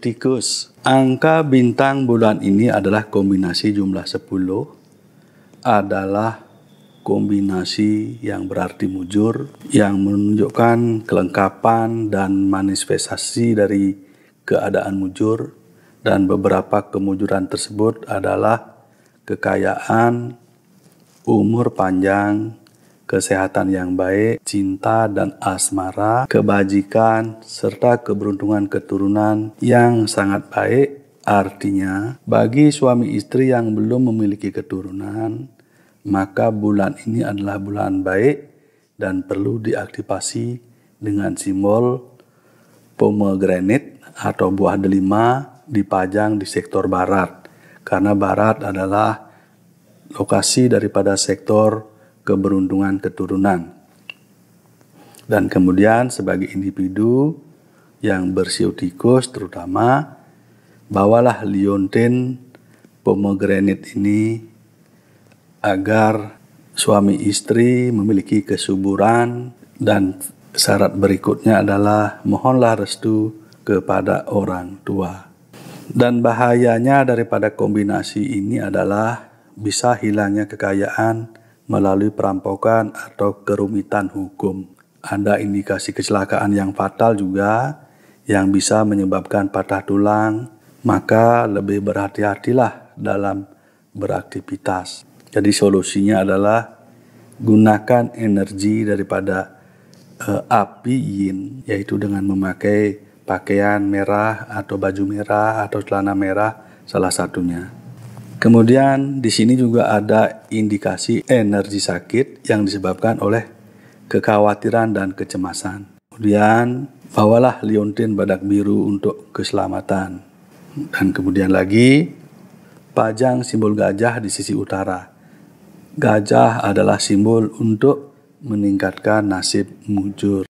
Tikus Angka bintang bulan ini adalah kombinasi jumlah 10 adalah kombinasi yang berarti mujur yang menunjukkan kelengkapan dan manifestasi dari keadaan mujur dan beberapa kemujuran tersebut adalah kekayaan, umur panjang, kesehatan yang baik, cinta dan asmara, kebajikan, serta keberuntungan keturunan yang sangat baik. Artinya, bagi suami istri yang belum memiliki keturunan, maka bulan ini adalah bulan baik dan perlu diaktifasi dengan simbol pomegranate atau buah delima dipajang di sektor barat karena barat adalah lokasi daripada sektor keberuntungan keturunan. Dan kemudian sebagai individu yang bersiutikus terutama bawalah liontin pomegranate ini agar suami istri memiliki kesuburan dan syarat berikutnya adalah mohonlah restu kepada orang tua. Dan bahayanya daripada kombinasi ini adalah bisa hilangnya kekayaan melalui perampokan atau kerumitan hukum. Ada indikasi kecelakaan yang fatal juga yang bisa menyebabkan patah tulang, maka lebih berhati-hatilah dalam beraktivitas. Jadi solusinya adalah gunakan energi daripada uh, api yin yaitu dengan memakai pakaian merah atau baju merah atau celana merah salah satunya. Kemudian di sini juga ada indikasi energi sakit yang disebabkan oleh kekhawatiran dan kecemasan. Kemudian bawalah liontin badak biru untuk keselamatan. Dan kemudian lagi pajang simbol gajah di sisi utara. Gajah adalah simbol untuk meningkatkan nasib mujur.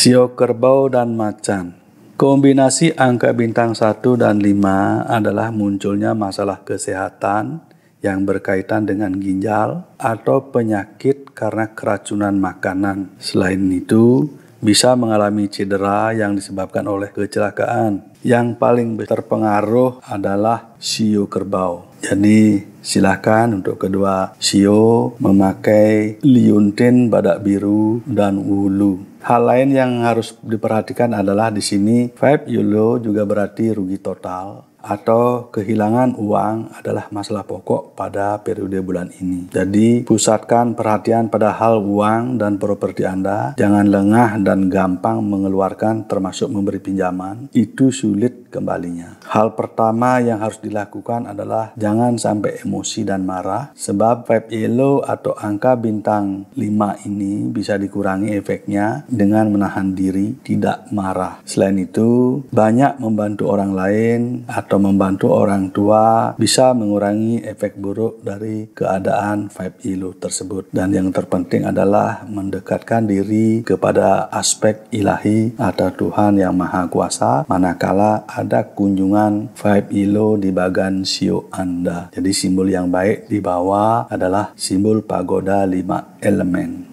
Sio kerbau dan macan. Kombinasi angka bintang 1 dan 5 adalah munculnya masalah kesehatan yang berkaitan dengan ginjal atau penyakit karena keracunan makanan. Selain itu, bisa mengalami cedera yang disebabkan oleh kecelakaan. Yang paling terpengaruh adalah sio kerbau. Jadi Silakan untuk kedua, Sio memakai liuntin badak biru dan wulu. Hal lain yang harus diperhatikan adalah di sini 5 euro juga berarti rugi total atau kehilangan uang adalah masalah pokok pada periode bulan ini. Jadi, pusatkan perhatian pada hal uang dan properti Anda. Jangan lengah dan gampang mengeluarkan termasuk memberi pinjaman. Itu sulit kembalinya. Hal pertama yang harus dilakukan adalah jangan sampai emosi dan marah sebab vibe yellow atau angka bintang 5 ini bisa dikurangi efeknya dengan menahan diri tidak marah. Selain itu, banyak membantu orang lain atau membantu orang tua bisa mengurangi efek buruk dari keadaan 5ILU tersebut. Dan yang terpenting adalah mendekatkan diri kepada aspek ilahi atau Tuhan yang Maha Kuasa manakala ada kunjungan 5ILU di bagan sio Anda. Jadi simbol yang baik di bawah adalah simbol pagoda lima elemen.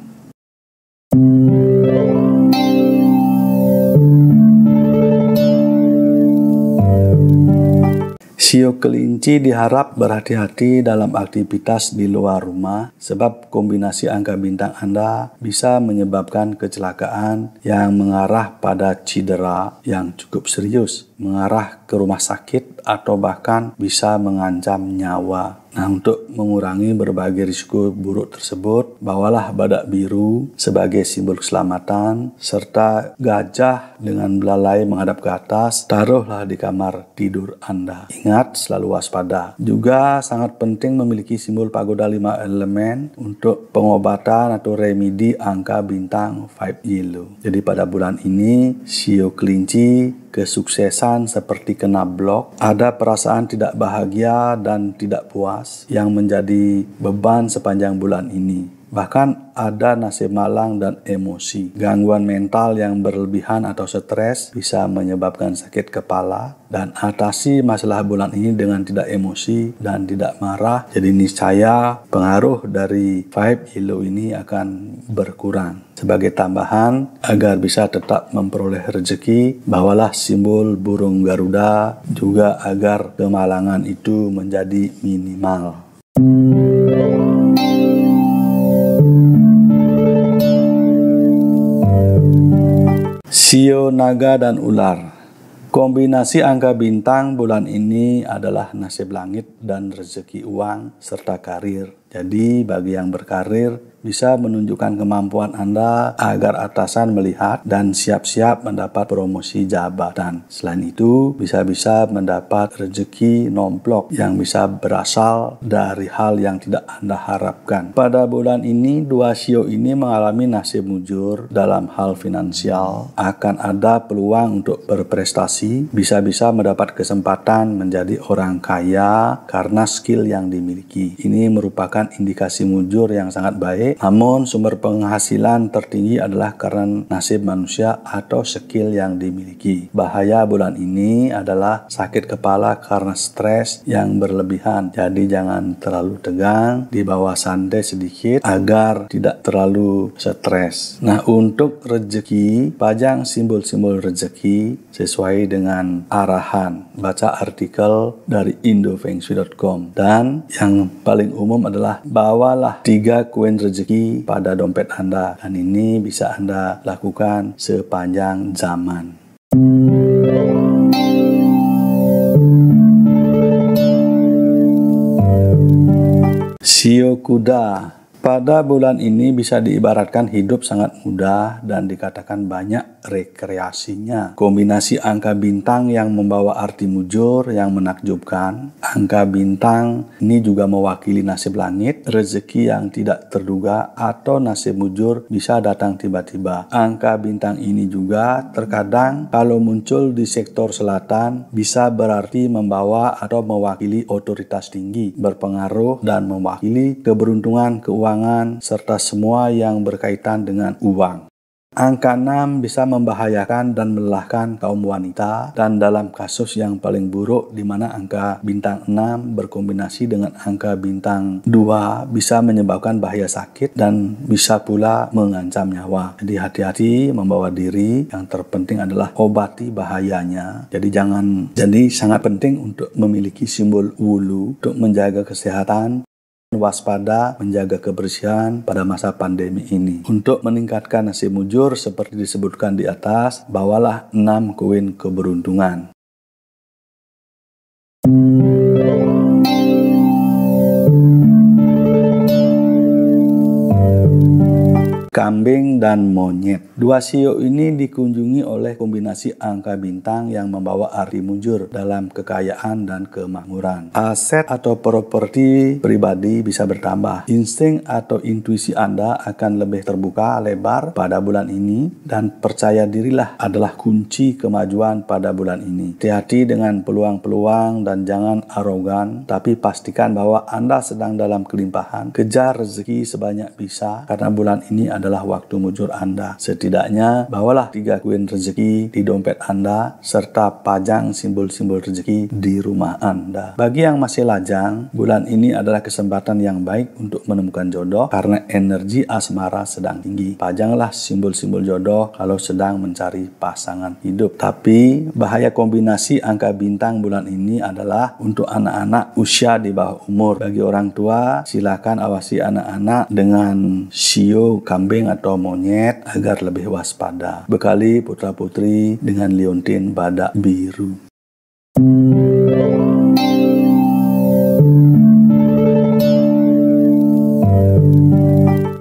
Sio kelinci diharap berhati-hati dalam aktivitas di luar rumah sebab kombinasi angka bintang Anda bisa menyebabkan kecelakaan yang mengarah pada cedera yang cukup serius mengarah ke rumah sakit atau bahkan bisa mengancam nyawa. Nah, untuk mengurangi berbagai risiko buruk tersebut, bawalah badak biru sebagai simbol keselamatan, serta gajah dengan belalai menghadap ke atas, taruhlah di kamar tidur Anda. Ingat, selalu waspada. Juga sangat penting memiliki simbol pagoda lima elemen untuk pengobatan atau remedi angka bintang 5 yellow. Jadi pada bulan ini, sio kelinci kesuksesan seperti kena blok, ada perasaan tidak bahagia dan tidak puas yang menjadi beban sepanjang bulan ini. Bahkan ada nasib malang dan emosi. Gangguan mental yang berlebihan atau stres bisa menyebabkan sakit kepala dan atasi masalah bulan ini dengan tidak emosi dan tidak marah. Jadi niscaya pengaruh dari vibe ilo ini akan berkurang sebagai tambahan agar bisa tetap memperoleh rezeki. Bawalah simbol burung Garuda juga agar kemalangan itu menjadi minimal. Sio, naga, dan ular. Kombinasi angka bintang bulan ini adalah nasib langit dan rezeki uang serta karir jadi bagi yang berkarir bisa menunjukkan kemampuan Anda agar atasan melihat dan siap-siap mendapat promosi jabatan. Selain itu, bisa-bisa mendapat rezeki nomplok yang bisa berasal dari hal yang tidak Anda harapkan. Pada bulan ini, dua sio e ini mengalami nasib mujur dalam hal finansial. Akan ada peluang untuk berprestasi, bisa-bisa mendapat kesempatan menjadi orang kaya karena skill yang dimiliki. Ini merupakan merupakan indikasi mujur yang sangat baik. Namun sumber penghasilan tertinggi adalah karena nasib manusia atau skill yang dimiliki. Bahaya bulan ini adalah sakit kepala karena stres yang berlebihan. Jadi jangan terlalu tegang, di bawah santai sedikit agar tidak terlalu stres. Nah, untuk rezeki, pajang simbol-simbol rezeki sesuai dengan arahan. Baca artikel dari indofengshui.com dan yang paling umum adalah adalah bawalah tiga kuen rezeki pada dompet Anda. Dan ini bisa Anda lakukan sepanjang zaman. Sio kuda. Pada bulan ini bisa diibaratkan hidup sangat mudah dan dikatakan banyak rekreasinya. Kombinasi angka bintang yang membawa arti mujur yang menakjubkan. Angka bintang ini juga mewakili nasib langit, rezeki yang tidak terduga atau nasib mujur bisa datang tiba-tiba. Angka bintang ini juga terkadang kalau muncul di sektor selatan bisa berarti membawa atau mewakili otoritas tinggi, berpengaruh dan mewakili keberuntungan keuangan serta semua yang berkaitan dengan uang. Angka 6 bisa membahayakan dan melelahkan kaum wanita dan dalam kasus yang paling buruk di mana angka bintang 6 berkombinasi dengan angka bintang 2 bisa menyebabkan bahaya sakit dan bisa pula mengancam nyawa. Jadi hati-hati membawa diri, yang terpenting adalah obati bahayanya. Jadi jangan jadi sangat penting untuk memiliki simbol wulu untuk menjaga kesehatan waspada menjaga kebersihan pada masa pandemi ini. Untuk meningkatkan nasib mujur seperti disebutkan di atas, bawalah 6 koin keberuntungan. kambing, dan monyet. Dua sio ini dikunjungi oleh kombinasi angka bintang yang membawa Ari mujur dalam kekayaan dan kemakmuran. Aset atau properti pribadi bisa bertambah. Insting atau intuisi Anda akan lebih terbuka, lebar pada bulan ini dan percaya dirilah adalah kunci kemajuan pada bulan ini. Hati-hati dengan peluang-peluang dan jangan arogan, tapi pastikan bahwa Anda sedang dalam kelimpahan. Kejar rezeki sebanyak bisa karena bulan ini ada adalah waktu mujur Anda. Setidaknya bawalah tiga koin rezeki di dompet Anda serta pajang simbol-simbol rezeki di rumah Anda. Bagi yang masih lajang, bulan ini adalah kesempatan yang baik untuk menemukan jodoh karena energi asmara sedang tinggi. Pajanglah simbol-simbol jodoh kalau sedang mencari pasangan hidup. Tapi bahaya kombinasi angka bintang bulan ini adalah untuk anak-anak usia di bawah umur. Bagi orang tua, silakan awasi anak-anak dengan shio kami kambing atau monyet agar lebih waspada. Bekali putra-putri dengan liontin badak biru.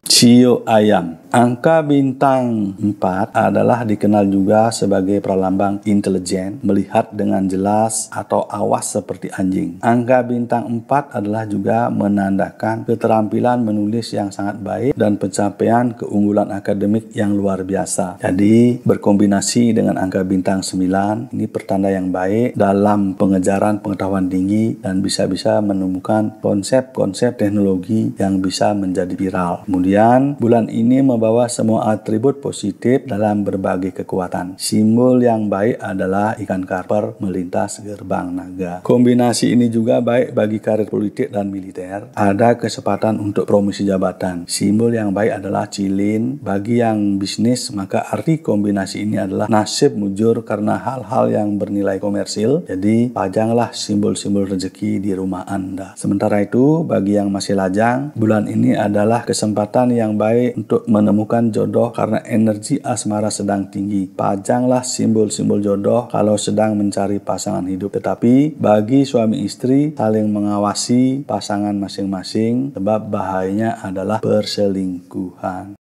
Cio ayam Angka bintang 4 adalah dikenal juga sebagai pralambang intelijen, melihat dengan jelas atau awas seperti anjing. Angka bintang 4 adalah juga menandakan keterampilan menulis yang sangat baik dan pencapaian keunggulan akademik yang luar biasa. Jadi, berkombinasi dengan angka bintang 9 ini pertanda yang baik dalam pengejaran pengetahuan tinggi dan bisa-bisa menemukan konsep-konsep teknologi yang bisa menjadi viral. Kemudian, bulan ini membawa membawa semua atribut positif dalam berbagai kekuatan. Simbol yang baik adalah ikan karper melintas gerbang naga. Kombinasi ini juga baik bagi karir politik dan militer. Ada kesempatan untuk promosi jabatan. Simbol yang baik adalah cilin. Bagi yang bisnis, maka arti kombinasi ini adalah nasib mujur karena hal-hal yang bernilai komersil. Jadi, pajanglah simbol-simbol rezeki di rumah Anda. Sementara itu, bagi yang masih lajang, bulan ini adalah kesempatan yang baik untuk menemukan menemukan jodoh karena energi asmara sedang tinggi. Pajanglah simbol-simbol jodoh kalau sedang mencari pasangan hidup. Tetapi bagi suami istri saling mengawasi pasangan masing-masing sebab bahayanya adalah perselingkuhan.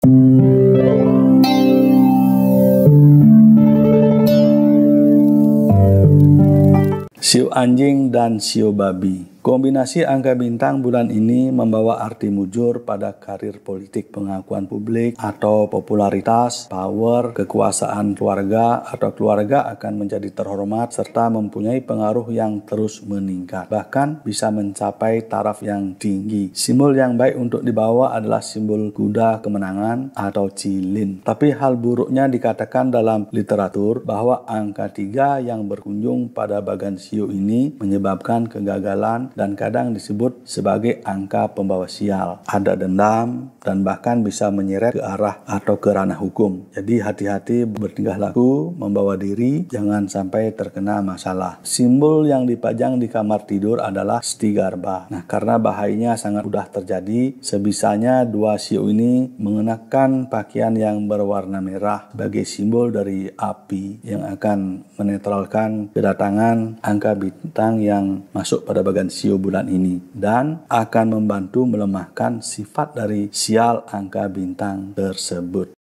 Siu anjing dan siu babi. Kombinasi angka bintang bulan ini membawa arti mujur pada karir politik, pengakuan publik, atau popularitas, power, kekuasaan keluarga, atau keluarga akan menjadi terhormat serta mempunyai pengaruh yang terus meningkat, bahkan bisa mencapai taraf yang tinggi. Simbol yang baik untuk dibawa adalah simbol kuda kemenangan atau cilin. Tapi hal buruknya dikatakan dalam literatur bahwa angka tiga yang berkunjung pada bagan siu ini menyebabkan kegagalan dan kadang disebut sebagai angka pembawa sial. Ada dendam dan bahkan bisa menyeret ke arah atau ke ranah hukum. Jadi hati-hati bertingkah laku, membawa diri, jangan sampai terkena masalah. Simbol yang dipajang di kamar tidur adalah stigarba. Nah, karena bahayanya sangat mudah terjadi, sebisanya dua siu ini mengenakan pakaian yang berwarna merah sebagai simbol dari api yang akan menetralkan kedatangan angka bintang yang masuk pada bagian siu rasio bulan ini dan akan membantu melemahkan sifat dari sial angka bintang tersebut.